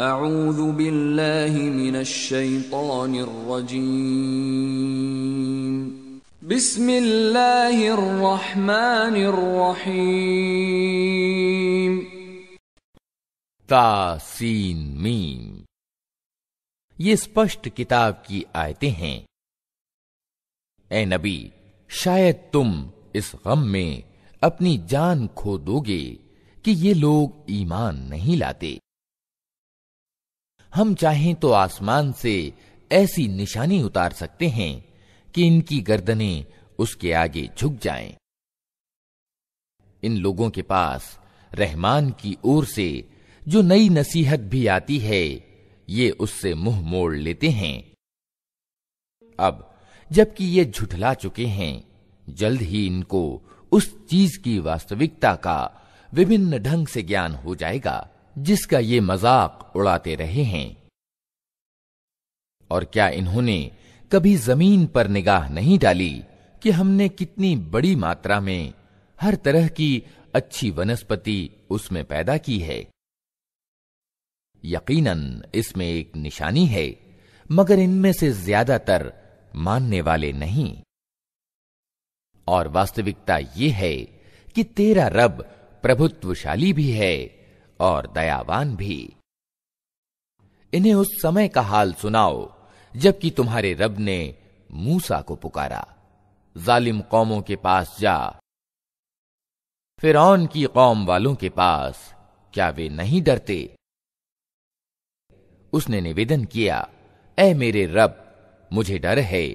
أعوذ بالله من الشيطان الرجيم بسم الله الرحمن الرحيم तासीन meme ये स्पष्ट किताब की आयतें हैं ए नबी शायद तुम इस गम में अपनी जान खो दोगे कि ये लोग ईमान नहीं लाते हम चाहें तो आसमान से ऐसी निशानी उतार सकते हैं कि इनकी गर्दनें उसके आगे झुक जाएं। इन लोगों के पास रहमान की ओर से जो नई नसीहत भी आती है ये उससे मुंह मोड़ लेते हैं अब जबकि ये झुठला चुके हैं जल्द ही इनको उस चीज की वास्तविकता का विभिन्न ढंग से ज्ञान हो जाएगा जिसका ये मजाक उड़ाते रहे हैं और क्या इन्होंने कभी जमीन पर निगाह नहीं डाली कि हमने कितनी बड़ी मात्रा में हर तरह की अच्छी वनस्पति उसमें पैदा की है यकीनन इसमें एक निशानी है मगर इनमें से ज्यादातर मानने वाले नहीं और वास्तविकता यह है कि तेरा रब प्रभुत्वशाली भी है और दयावान भी इन्हें उस समय का हाल सुनाओ जबकि तुम्हारे रब ने मूसा को पुकारा जालिम कौमों के पास जा फिर की कौम वालों के पास क्या वे नहीं डरते उसने निवेदन किया ए मेरे रब मुझे डर है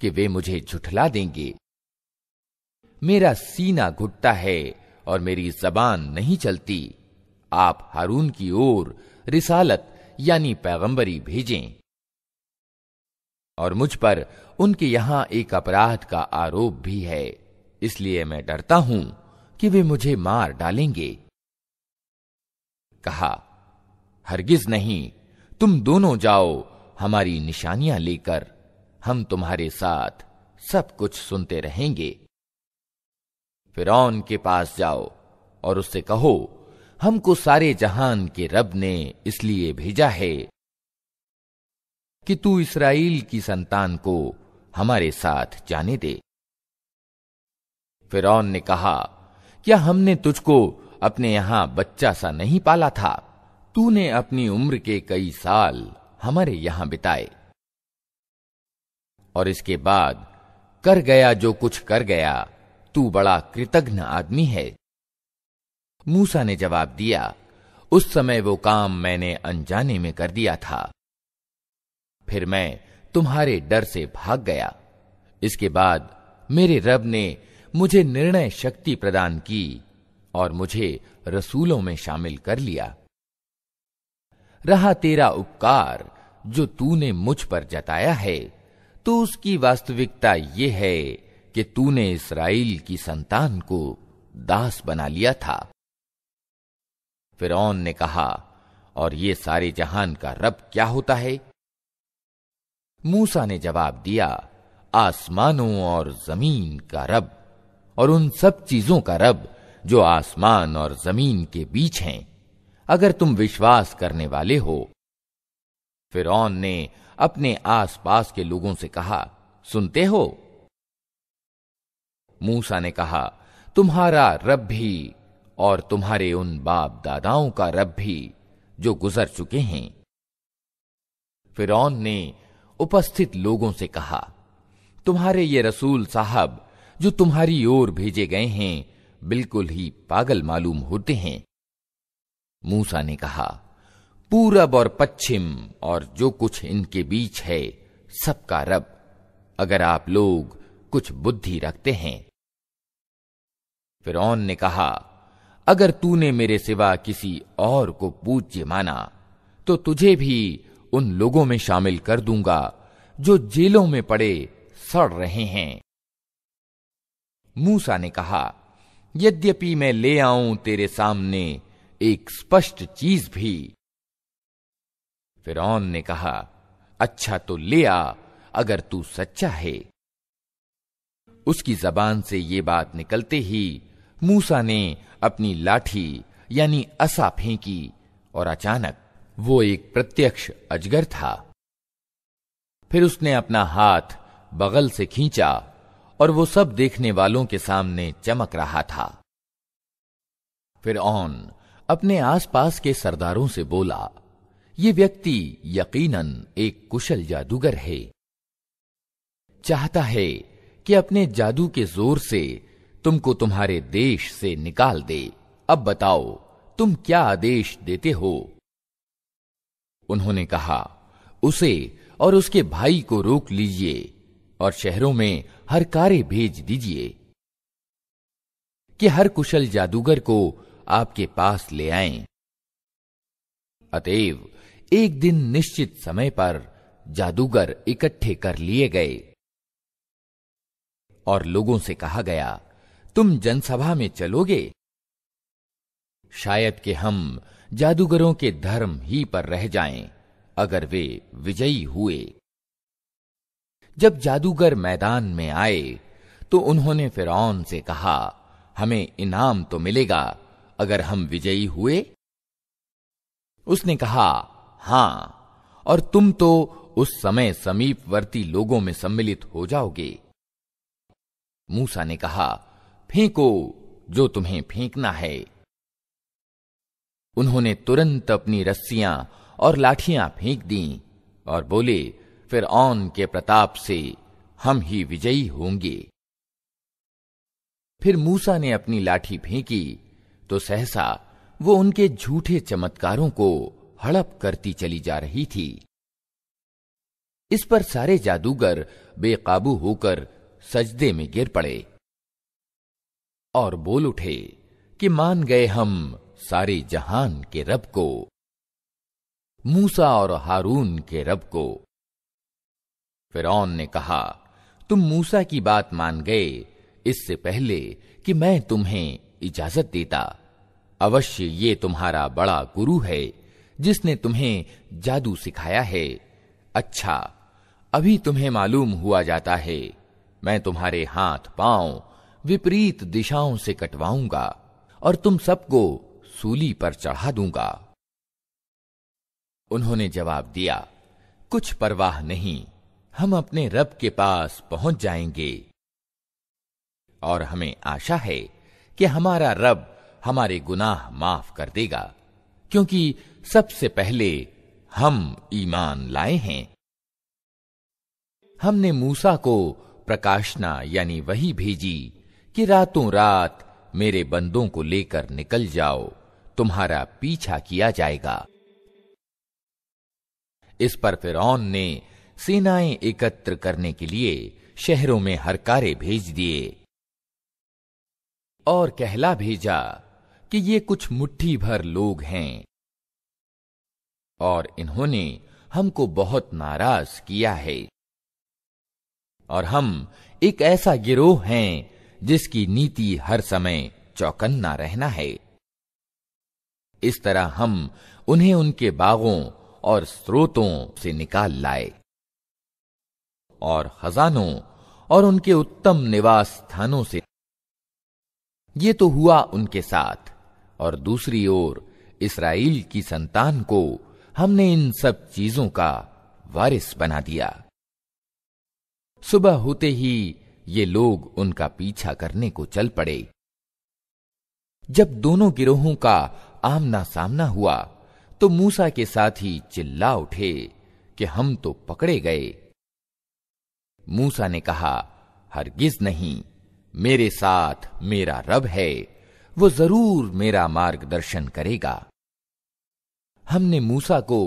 कि वे मुझे झुठला देंगे मेरा सीना घुटता है और मेरी जबान नहीं चलती आप हारून की ओर रिसालत यानी पैगंबरी भेजें और मुझ पर उनके यहां एक अपराध का आरोप भी है इसलिए मैं डरता हूं कि वे मुझे मार डालेंगे कहा हरगिज नहीं तुम दोनों जाओ हमारी निशानियां लेकर हम तुम्हारे साथ सब कुछ सुनते रहेंगे फिर के पास जाओ और उससे कहो हमको सारे जहान के रब ने इसलिए भेजा है कि तू इसराइल की संतान को हमारे साथ जाने दे फिर ने कहा क्या हमने तुझको अपने यहां बच्चा सा नहीं पाला था तूने अपनी उम्र के कई साल हमारे यहां बिताए और इसके बाद कर गया जो कुछ कर गया तू बड़ा कृतघ्न आदमी है मूसा ने जवाब दिया उस समय वो काम मैंने अनजाने में कर दिया था फिर मैं तुम्हारे डर से भाग गया इसके बाद मेरे रब ने मुझे निर्णय शक्ति प्रदान की और मुझे रसूलों में शामिल कर लिया रहा तेरा उपकार जो तूने मुझ पर जताया है तो उसकी वास्तविकता यह है कि तूने इसराइल की संतान को दास बना लिया था फिर ने कहा और ये सारे जहान का रब क्या होता है मूसा ने जवाब दिया आसमानों और जमीन का रब और उन सब चीजों का रब जो आसमान और जमीन के बीच हैं अगर तुम विश्वास करने वाले हो फिर ने अपने आसपास के लोगों से कहा सुनते हो मूसा ने कहा तुम्हारा रब भी और तुम्हारे उन बाप दादाओं का रब भी जो गुजर चुके हैं फिर ने उपस्थित लोगों से कहा तुम्हारे ये रसूल साहब जो तुम्हारी ओर भेजे गए हैं बिल्कुल ही पागल मालूम होते हैं मूसा ने कहा पूरब और पश्चिम और जो कुछ इनके बीच है सबका रब अगर आप लोग कुछ बुद्धि रखते हैं फिर ने कहा अगर तूने मेरे सिवा किसी और को पूज्य माना तो तुझे भी उन लोगों में शामिल कर दूंगा जो जेलों में पड़े सड़ रहे हैं मूसा ने कहा यद्यपि मैं ले आऊं तेरे सामने एक स्पष्ट चीज भी फिर ने कहा अच्छा तो ले आ अगर तू सच्चा है उसकी जबान से ये बात निकलते ही मूसा ने अपनी लाठी यानी असा फेंकी और अचानक वो एक प्रत्यक्ष अजगर था फिर उसने अपना हाथ बगल से खींचा और वो सब देखने वालों के सामने चमक रहा था फिर ऑन अपने आसपास के सरदारों से बोला ये व्यक्ति यकीनन एक कुशल जादूगर है चाहता है कि अपने जादू के जोर से तुमको तुम्हारे देश से निकाल दे अब बताओ तुम क्या आदेश देते हो उन्होंने कहा उसे और उसके भाई को रोक लीजिए और शहरों में हर कार्य भेज दीजिए कि हर कुशल जादूगर को आपके पास ले आए अतएव एक दिन निश्चित समय पर जादूगर इकट्ठे कर लिए गए और लोगों से कहा गया तुम जनसभा में चलोगे शायद कि हम जादूगरों के धर्म ही पर रह जाएं अगर वे विजयी हुए जब जादूगर मैदान में आए तो उन्होंने फिर से कहा हमें इनाम तो मिलेगा अगर हम विजयी हुए उसने कहा हां और तुम तो उस समय समीपवर्ती लोगों में सम्मिलित हो जाओगे मूसा ने कहा फेंको जो तुम्हें फेंकना है उन्होंने तुरंत अपनी रस्सियां और लाठियां फेंक दी और बोले फिर ऑन के प्रताप से हम ही विजयी होंगे फिर मूसा ने अपनी लाठी फेंकी तो सहसा वो उनके झूठे चमत्कारों को हड़प करती चली जा रही थी इस पर सारे जादूगर बेकाबू होकर सजदे में गिर पड़े और बोल उठे कि मान गए हम सारे जहान के रब को मूसा और हारून के रब को फिर ने कहा तुम मूसा की बात मान गए इससे पहले कि मैं तुम्हें इजाजत देता अवश्य ये तुम्हारा बड़ा गुरु है जिसने तुम्हें जादू सिखाया है अच्छा अभी तुम्हें मालूम हुआ जाता है मैं तुम्हारे हाथ पांव विपरीत दिशाओं से कटवाऊंगा और तुम सबको सूली पर चढ़ा दूंगा उन्होंने जवाब दिया कुछ परवाह नहीं हम अपने रब के पास पहुंच जाएंगे और हमें आशा है कि हमारा रब हमारे गुनाह माफ कर देगा क्योंकि सबसे पहले हम ईमान लाए हैं हमने मूसा को प्रकाशना यानी वही भेजी कि रातों रात मेरे बंदों को लेकर निकल जाओ तुम्हारा पीछा किया जाएगा इस पर फिर ने सेनाएं एकत्र करने के लिए शहरों में हरकारे भेज दिए और कहला भेजा कि ये कुछ मुट्ठी भर लोग हैं और इन्होंने हमको बहुत नाराज किया है और हम एक ऐसा गिरोह हैं जिसकी नीति हर समय चौकन्ना रहना है इस तरह हम उन्हें उनके बागों और स्रोतों से निकाल लाए और खजानों और उनके उत्तम निवास स्थानों से ये तो हुआ उनके साथ और दूसरी ओर इसराइल की संतान को हमने इन सब चीजों का वारिस बना दिया सुबह होते ही ये लोग उनका पीछा करने को चल पड़े जब दोनों गिरोहों का आमना सामना हुआ तो मूसा के साथ ही चिल्ला उठे कि हम तो पकड़े गए मूसा ने कहा हरगिज नहीं मेरे साथ मेरा रब है वो जरूर मेरा मार्गदर्शन करेगा हमने मूसा को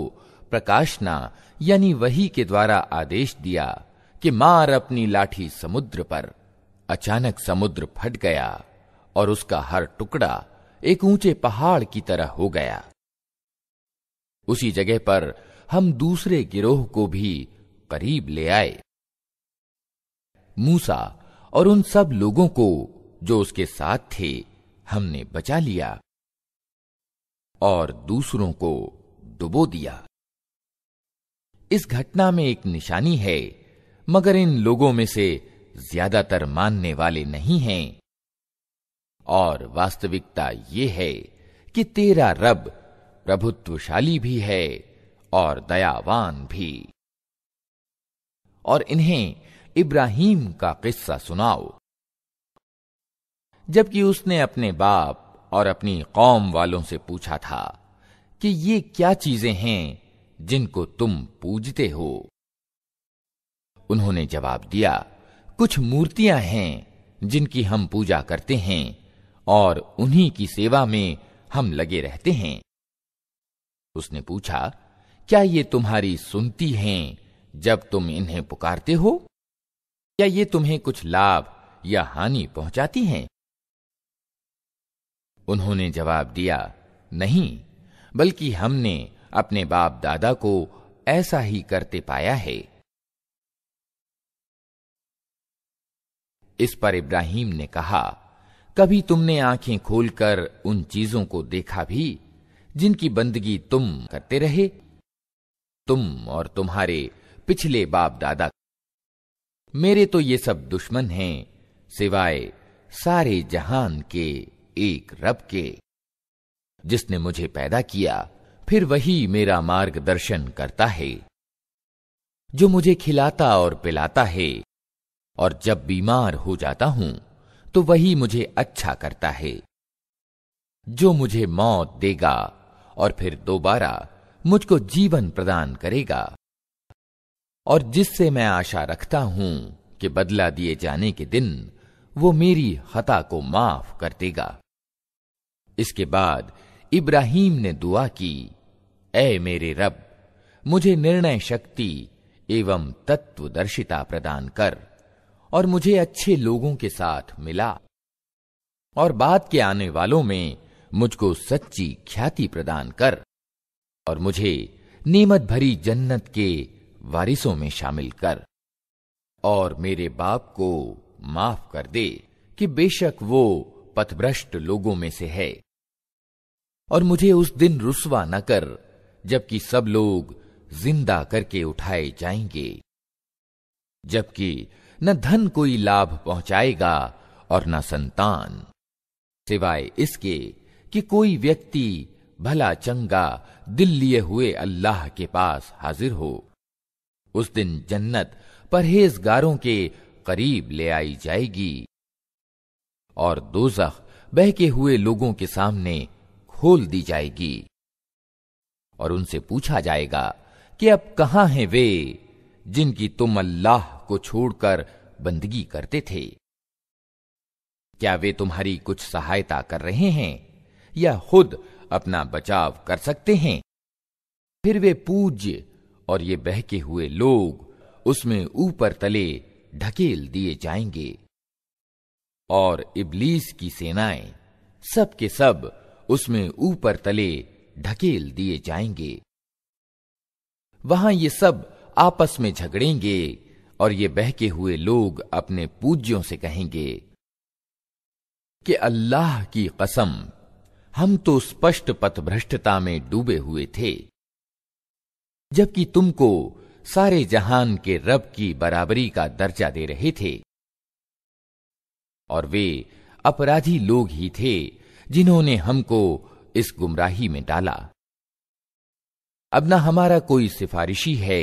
प्रकाशना यानी वही के द्वारा आदेश दिया कि मार अपनी लाठी समुद्र पर अचानक समुद्र फट गया और उसका हर टुकड़ा एक ऊंचे पहाड़ की तरह हो गया उसी जगह पर हम दूसरे गिरोह को भी करीब ले आए मूसा और उन सब लोगों को जो उसके साथ थे हमने बचा लिया और दूसरों को डुबो दिया इस घटना में एक निशानी है मगर इन लोगों में से ज्यादातर मानने वाले नहीं हैं और वास्तविकता यह है कि तेरा रब प्रभुत्वशाली भी है और दयावान भी और इन्हें इब्राहिम का किस्सा सुनाओ जबकि उसने अपने बाप और अपनी कौम वालों से पूछा था कि ये क्या चीजें हैं जिनको तुम पूजते हो उन्होंने जवाब दिया कुछ मूर्तियां हैं जिनकी हम पूजा करते हैं और उन्हीं की सेवा में हम लगे रहते हैं उसने पूछा क्या ये तुम्हारी सुनती हैं जब तुम इन्हें पुकारते हो क्या ये तुम्हें कुछ लाभ या हानि पहुंचाती हैं उन्होंने जवाब दिया नहीं बल्कि हमने अपने बाप दादा को ऐसा ही करते पाया है इस पर इब्राहिम ने कहा कभी तुमने आंखें खोलकर उन चीजों को देखा भी जिनकी बंदगी तुम करते रहे तुम और तुम्हारे पिछले बाप दादा मेरे तो ये सब दुश्मन हैं सिवाय सारे जहान के एक रब के जिसने मुझे पैदा किया फिर वही मेरा मार्गदर्शन करता है जो मुझे खिलाता और पिलाता है और जब बीमार हो जाता हूं तो वही मुझे अच्छा करता है जो मुझे मौत देगा और फिर दोबारा मुझको जीवन प्रदान करेगा और जिससे मैं आशा रखता हूं कि बदला दिए जाने के दिन वो मेरी हता को माफ कर देगा इसके बाद इब्राहिम ने दुआ की ए मेरे रब मुझे निर्णय शक्ति एवं तत्वदर्शिता प्रदान कर और मुझे अच्छे लोगों के साथ मिला और बाद के आने वालों में मुझको सच्ची ख्याति प्रदान कर और मुझे नीमत भरी जन्नत के वारिसों में शामिल कर और मेरे बाप को माफ कर दे कि बेशक वो पथभ्रष्ट लोगों में से है और मुझे उस दिन रुसवा न कर जबकि सब लोग जिंदा करके उठाए जाएंगे जबकि न धन कोई लाभ पहुंचाएगा और न संतान सिवाय इसके कि कोई व्यक्ति भला चंगा दिल लिए हुए अल्लाह के पास हाजिर हो उस दिन जन्नत परहेजगारों के करीब ले आई जाएगी और दोजख बहके हुए लोगों के सामने खोल दी जाएगी और उनसे पूछा जाएगा कि अब कहां हैं वे जिनकी तुम अल्लाह को छोड़कर बंदगी करते थे क्या वे तुम्हारी कुछ सहायता कर रहे हैं या खुद अपना बचाव कर सकते हैं फिर वे पूज्य और ये बहके हुए लोग उसमें ऊपर तले ढकेल दिए जाएंगे और इबलीस की सेनाएं सब के सब उसमें ऊपर तले ढकेल दिए जाएंगे वहां ये सब आपस में झगड़ेंगे और ये बहके हुए लोग अपने पूज्यों से कहेंगे कि अल्लाह की कसम हम तो स्पष्ट पथभ्रष्टता में डूबे हुए थे जबकि तुमको सारे जहान के रब की बराबरी का दर्जा दे रहे थे और वे अपराधी लोग ही थे जिन्होंने हमको इस गुमराही में डाला अब ना हमारा कोई सिफारिशी है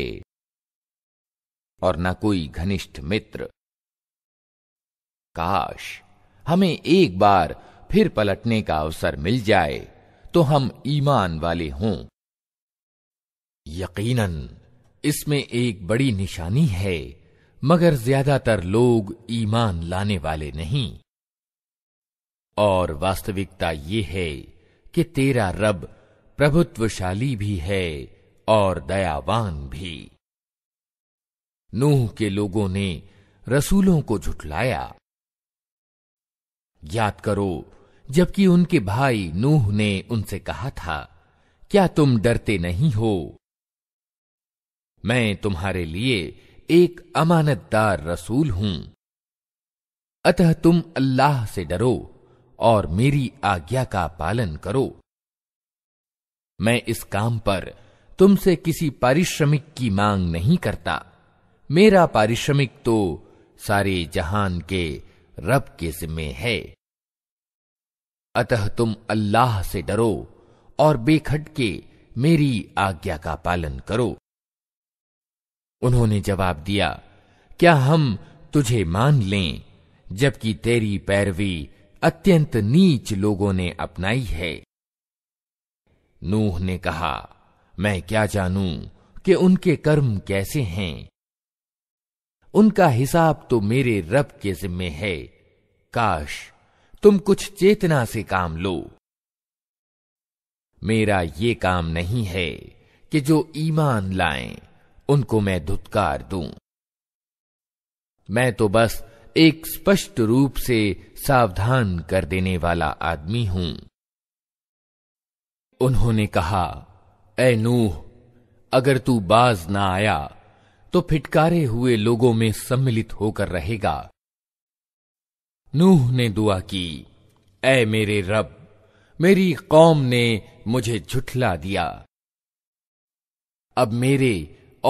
और न कोई घनिष्ठ मित्र काश हमें एक बार फिर पलटने का अवसर मिल जाए तो हम ईमान वाले हों यकीनन इसमें एक बड़ी निशानी है मगर ज्यादातर लोग ईमान लाने वाले नहीं और वास्तविकता ये है कि तेरा रब प्रभुत्वशाली भी है और दयावान भी नूह के लोगों ने रसूलों को झुठलाया याद करो जबकि उनके भाई नूह ने उनसे कहा था क्या तुम डरते नहीं हो मैं तुम्हारे लिए एक अमानतदार रसूल हूं अतः तुम अल्लाह से डरो और मेरी आज्ञा का पालन करो मैं इस काम पर तुमसे किसी पारिश्रमिक की मांग नहीं करता मेरा पारिश्रमिक तो सारे जहान के रब के जिम्मे है अतः तुम अल्लाह से डरो और बेखटके मेरी आज्ञा का पालन करो उन्होंने जवाब दिया क्या हम तुझे मान लें जबकि तेरी पैरवी अत्यंत नीच लोगों ने अपनाई है नूह ने कहा मैं क्या जानू कि उनके कर्म कैसे हैं उनका हिसाब तो मेरे रब के जिम्मे है काश तुम कुछ चेतना से काम लो मेरा ये काम नहीं है कि जो ईमान लाएं उनको मैं धुतकार दूं मैं तो बस एक स्पष्ट रूप से सावधान कर देने वाला आदमी हूं उन्होंने कहा ए नूह अगर तू बाज ना आया तो फिटकारे हुए लोगों में सम्मिलित होकर रहेगा नूह ने दुआ की ए मेरे रब मेरी कौम ने मुझे झुठला दिया अब मेरे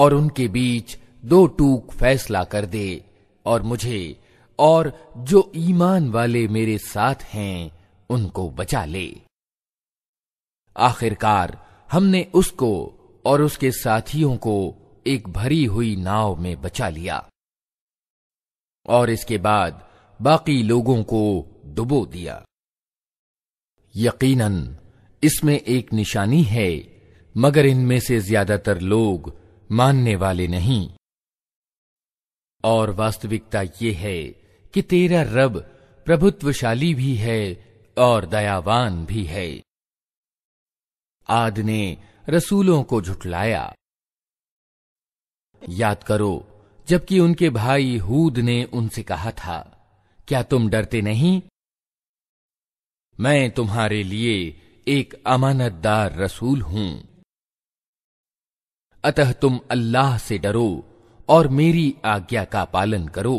और उनके बीच दो टूक फैसला कर दे और मुझे और जो ईमान वाले मेरे साथ हैं उनको बचा ले आखिरकार हमने उसको और उसके साथियों को एक भरी हुई नाव में बचा लिया और इसके बाद बाकी लोगों को डुबो दिया यकीनन इसमें एक निशानी है मगर इनमें से ज्यादातर लोग मानने वाले नहीं और वास्तविकता यह है कि तेरा रब प्रभुत्वशाली भी है और दयावान भी है आद ने रसूलों को झुठलाया याद करो जबकि उनके भाई हूद ने उनसे कहा था क्या तुम डरते नहीं मैं तुम्हारे लिए एक अमानतदार रसूल हूं अतः तुम अल्लाह से डरो और मेरी आज्ञा का पालन करो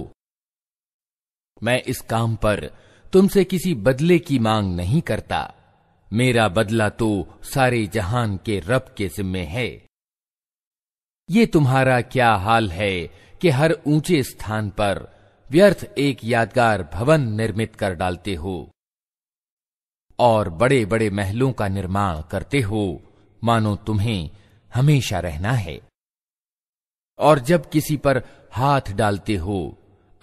मैं इस काम पर तुमसे किसी बदले की मांग नहीं करता मेरा बदला तो सारे जहान के रब के जिम्मे है ये तुम्हारा क्या हाल है कि हर ऊंचे स्थान पर व्यर्थ एक यादगार भवन निर्मित कर डालते हो और बड़े बड़े महलों का निर्माण करते हो मानो तुम्हें हमेशा रहना है और जब किसी पर हाथ डालते हो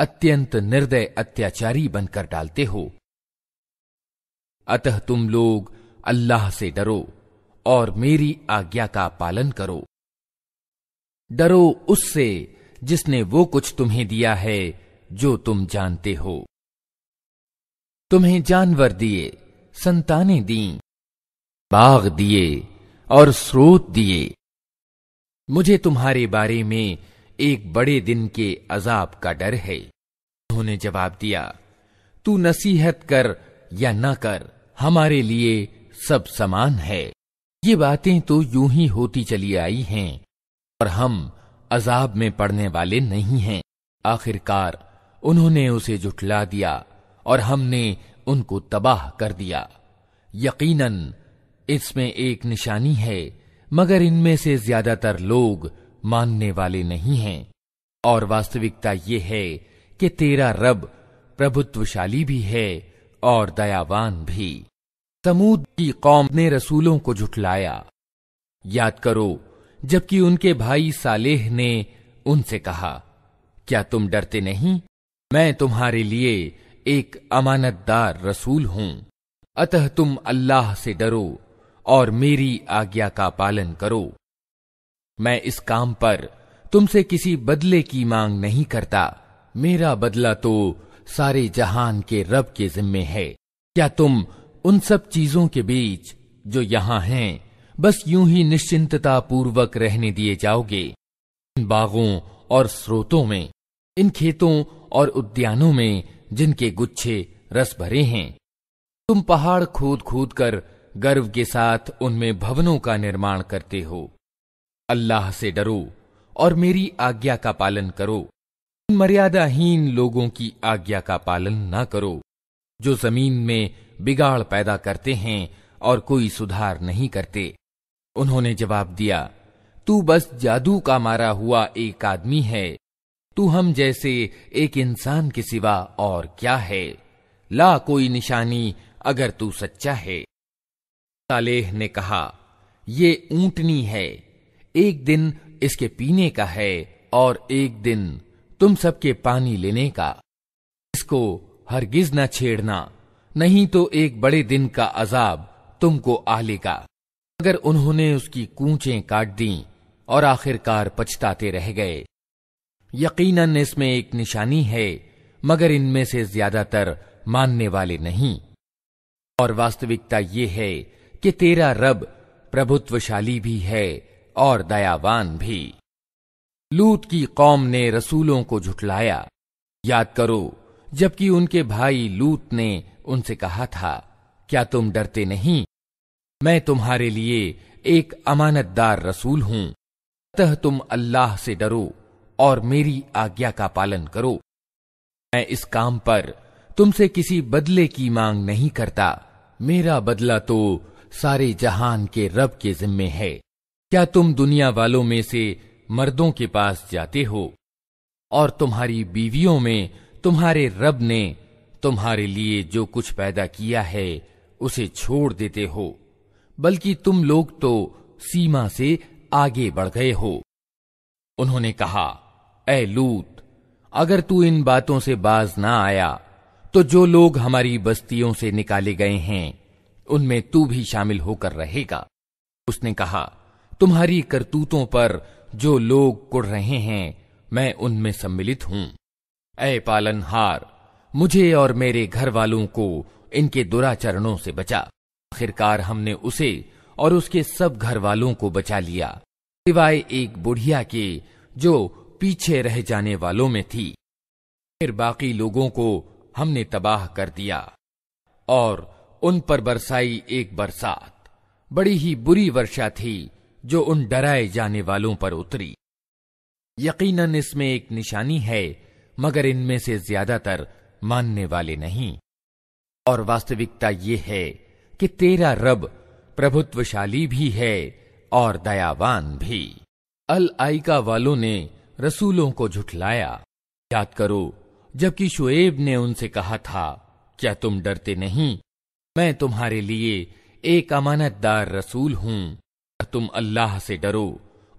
अत्यंत निर्दय अत्याचारी बनकर डालते हो अतः तुम लोग अल्लाह से डरो और मेरी आज्ञा का पालन करो डरो उससे जिसने वो कुछ तुम्हें दिया है जो तुम जानते हो तुम्हें जानवर दिए संतानें दी बाग दिए और स्रोत दिए मुझे तुम्हारे बारे में एक बड़े दिन के अजाब का डर है उन्होंने जवाब दिया तू नसीहत कर या ना कर हमारे लिए सब समान है ये बातें तो यूं ही होती चली आई हैं और हम अजाब में पड़ने वाले नहीं हैं आखिरकार उन्होंने उसे जुटला दिया और हमने उनको तबाह कर दिया यकीनन इसमें एक निशानी है मगर इनमें से ज्यादातर लोग मानने वाले नहीं हैं और वास्तविकता यह है कि तेरा रब प्रभुत्वशाली भी है और दयावान भी समूद की कौम ने रसूलों को झुटलाया याद करो जबकि उनके भाई सालेह ने उनसे कहा क्या तुम डरते नहीं मैं तुम्हारे लिए एक अमानतदार रसूल हूं अतः तुम अल्लाह से डरो और मेरी आज्ञा का पालन करो मैं इस काम पर तुमसे किसी बदले की मांग नहीं करता मेरा बदला तो सारे जहान के रब के जिम्मे है क्या तुम उन सब चीजों के बीच जो यहां हैं बस यूं ही निश्चिंतता पूर्वक रहने दिए जाओगे इन बागों और स्रोतों में इन खेतों और उद्यानों में जिनके गुच्छे रस भरे हैं तुम पहाड़ खोद खोद कर गर्व के साथ उनमें भवनों का निर्माण करते हो अल्लाह से डरो और मेरी आज्ञा का पालन करो इन मर्यादाहीन लोगों की आज्ञा का पालन न करो जो जमीन में बिगाड़ पैदा करते हैं और कोई सुधार नहीं करते उन्होंने जवाब दिया तू बस जादू का मारा हुआ एक आदमी है तू हम जैसे एक इंसान के सिवा और क्या है ला कोई निशानी अगर तू सच्चा है सालेह ने कहा ये ऊंटनी है एक दिन इसके पीने का है और एक दिन तुम सबके पानी लेने का इसको हरगिज न छेड़ना नहीं तो एक बड़े दिन का अजाब तुमको आ लेगा मगर उन्होंने उसकी कूचें काट दीं और आखिरकार पछताते रह गए यकीनन इसमें एक निशानी है मगर इनमें से ज्यादातर मानने वाले नहीं और वास्तविकता ये है कि तेरा रब प्रभुत्वशाली भी है और दयावान भी लूत की कौम ने रसूलों को झुठलाया याद करो जबकि उनके भाई लूत ने उनसे कहा था क्या तुम डरते नहीं मैं तुम्हारे लिए एक अमानतदार रसूल हूं अतः तुम अल्लाह से डरो और मेरी आज्ञा का पालन करो मैं इस काम पर तुमसे किसी बदले की मांग नहीं करता मेरा बदला तो सारे जहान के रब के जिम्मे है क्या तुम दुनिया वालों में से मर्दों के पास जाते हो और तुम्हारी बीवियों में तुम्हारे रब ने तुम्हारे लिए जो कुछ पैदा किया है उसे छोड़ देते हो बल्कि तुम लोग तो सीमा से आगे बढ़ गए हो उन्होंने कहा ए लूत अगर तू इन बातों से बाज ना आया तो जो लोग हमारी बस्तियों से निकाले गए हैं उनमें तू भी शामिल होकर रहेगा उसने कहा तुम्हारी करतूतों पर जो लोग कुड़ रहे हैं मैं उनमें सम्मिलित हूं ए पालनहार मुझे और मेरे घर वालों को इनके दुराचरणों से बचा आखिरकार हमने उसे और उसके सब घर वालों को बचा लिया सिवाय एक बुढ़िया के जो पीछे रह जाने वालों में थी फिर बाकी लोगों को हमने तबाह कर दिया और उन पर बरसाई एक बरसात बड़ी ही बुरी वर्षा थी जो उन डराए जाने वालों पर उतरी यकीनन इसमें एक निशानी है मगर इनमें से ज्यादातर मानने वाले नहीं और वास्तविकता यह है कि तेरा रब प्रभुत्वशाली भी है और दयावान भी अल आइका वालों ने रसूलों को झुठलाया याद करो जबकि शुएब ने उनसे कहा था क्या तुम डरते नहीं मैं तुम्हारे लिए एक अमानतदार रसूल हूं तुम अल्लाह से डरो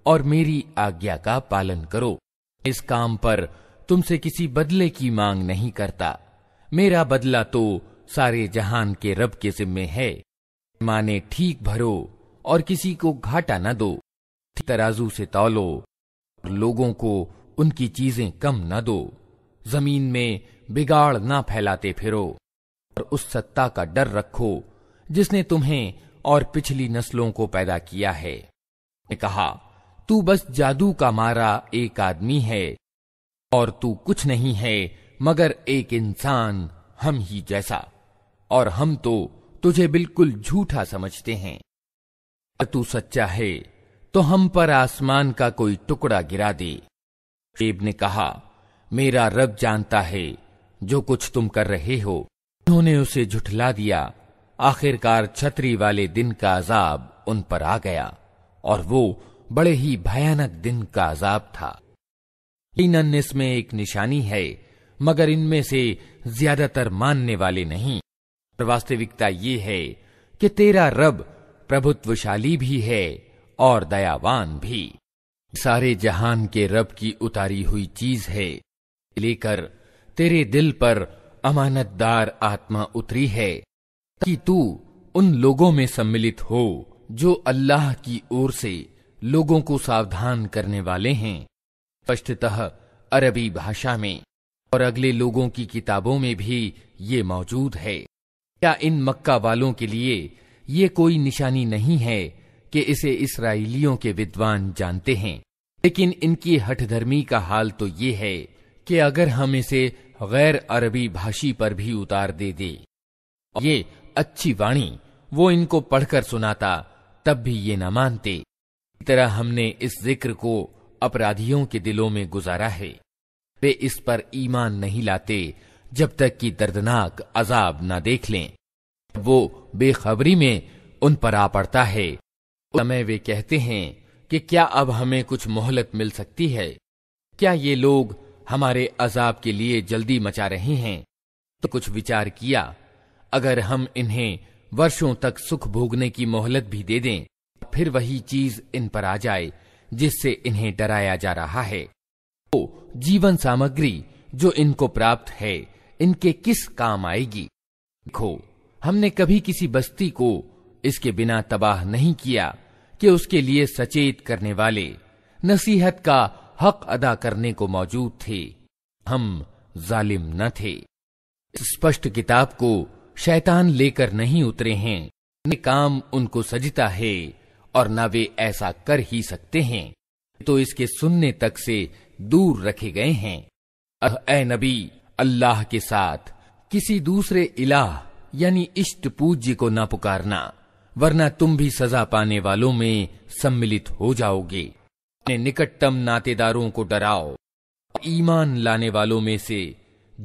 और मेरी आज्ञा का पालन करो इस काम पर तुमसे किसी बदले की मांग नहीं करता मेरा बदला तो सारे जहान के रब के जिम्मे है माने ठीक भरो और किसी को घाटा न दो तराजू से तौलो लोगों को उनकी चीजें कम न दो जमीन में बिगाड़ ना फैलाते फिरो और उस सत्ता का डर रखो जिसने तुम्हें और पिछली नस्लों को पैदा किया है ने कहा तू बस जादू का मारा एक आदमी है और तू कुछ नहीं है मगर एक इंसान हम ही जैसा और हम तो तुझे बिल्कुल झूठा समझते हैं तू सच्चा है तो हम पर आसमान का कोई टुकड़ा गिरा दे शेब ने कहा मेरा रब जानता है जो कुछ तुम कर रहे हो उन्होंने उसे झुठला दिया आखिरकार छतरी वाले दिन का अजाब उन पर आ गया और वो बड़े ही भयानक दिन का अजाब था इन इसमें एक निशानी है मगर इनमें से ज्यादातर मानने वाले नहीं वास्तविकता ये है कि तेरा रब प्रभुत्वशाली भी है और दयावान भी सारे जहान के रब की उतारी हुई चीज है लेकर तेरे दिल पर अमानतदार आत्मा उतरी है कि तू उन लोगों में सम्मिलित हो जो अल्लाह की ओर से लोगों को सावधान करने वाले हैं स्पष्टतः अरबी भाषा में और अगले लोगों की किताबों में भी ये मौजूद है क्या इन मक्का वालों के लिए ये कोई निशानी नहीं है कि इसे इसराइलियों के विद्वान जानते हैं लेकिन इनकी हठधर्मी का हाल तो ये है कि अगर हम इसे गैर अरबी भाषी पर भी उतार दे दे ये अच्छी वाणी वो इनको पढ़कर सुनाता तब भी ये न मानते तरह हमने इस जिक्र को अपराधियों के दिलों में गुजारा है वे इस पर ईमान नहीं लाते जब तक कि दर्दनाक अजाब ना देख लें वो बेखबरी में उन पर आ पड़ता है समय वे कहते हैं कि क्या अब हमें कुछ मोहलत मिल सकती है क्या ये लोग हमारे अजाब के लिए जल्दी मचा रहे हैं तो कुछ विचार किया अगर हम इन्हें वर्षों तक सुख भोगने की मोहलत भी दे दें फिर वही चीज इन पर आ जाए जिससे इन्हें डराया जा रहा है तो जीवन सामग्री जो इनको प्राप्त है इनके किस काम आएगी देखो हमने कभी किसी बस्ती को इसके बिना तबाह नहीं किया कि उसके लिए सचेत करने वाले नसीहत का हक अदा करने को मौजूद थे हम जालिम न थे स्पष्ट किताब को शैतान लेकर नहीं उतरे हैं ने काम उनको सजता है और न वे ऐसा कर ही सकते हैं तो इसके सुनने तक से दूर रखे गए हैं अह ए नबी अल्लाह के साथ किसी दूसरे इलाह यानी इष्ट पूज्य को ना पुकारना वरना तुम भी सजा पाने वालों में सम्मिलित हो जाओगे अपने निकटतम नातेदारों को डराओ ईमान लाने वालों में से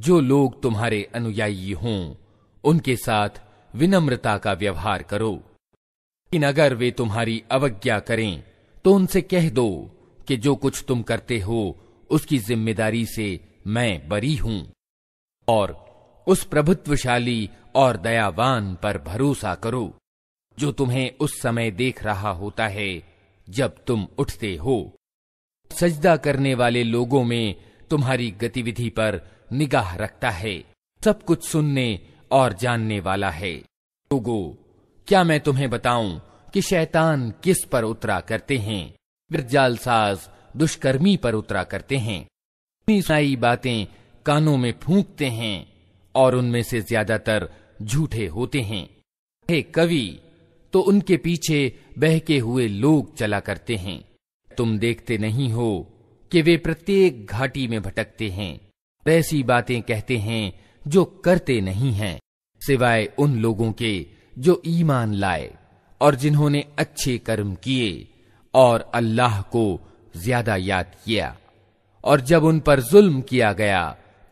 जो लोग तुम्हारे अनुयायी हों उनके साथ विनम्रता का व्यवहार करो लेकिन अगर वे तुम्हारी अवज्ञा करें तो उनसे कह दो कि जो कुछ तुम करते हो उसकी जिम्मेदारी से मैं बरी हूं और उस प्रभुत्वशाली और दयावान पर भरोसा करो जो तुम्हें उस समय देख रहा होता है जब तुम उठते हो सजदा करने वाले लोगों में तुम्हारी गतिविधि पर निगाह रखता है सब कुछ सुनने और जानने वाला है लोगो क्या मैं तुम्हें बताऊं कि शैतान किस पर उतरा करते हैं फिर जालसाज दुष्कर्मी पर उतरा करते हैं सुनाई बातें कानों में फूंकते हैं और उनमें से ज्यादातर झूठे होते हैं हे कवि तो उनके पीछे बहके हुए लोग चला करते हैं तुम देखते नहीं हो कि वे प्रत्येक घाटी में भटकते हैं ऐसी बातें कहते हैं जो करते नहीं हैं सिवाय उन लोगों के जो ईमान लाए और जिन्होंने अच्छे कर्म किए और अल्लाह को ज्यादा याद किया और जब उन पर जुल्म किया गया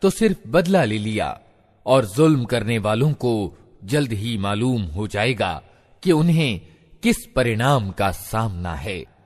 तो सिर्फ बदला ले लिया और जुल्म करने वालों को जल्द ही मालूम हो जाएगा कि उन्हें किस परिणाम का सामना है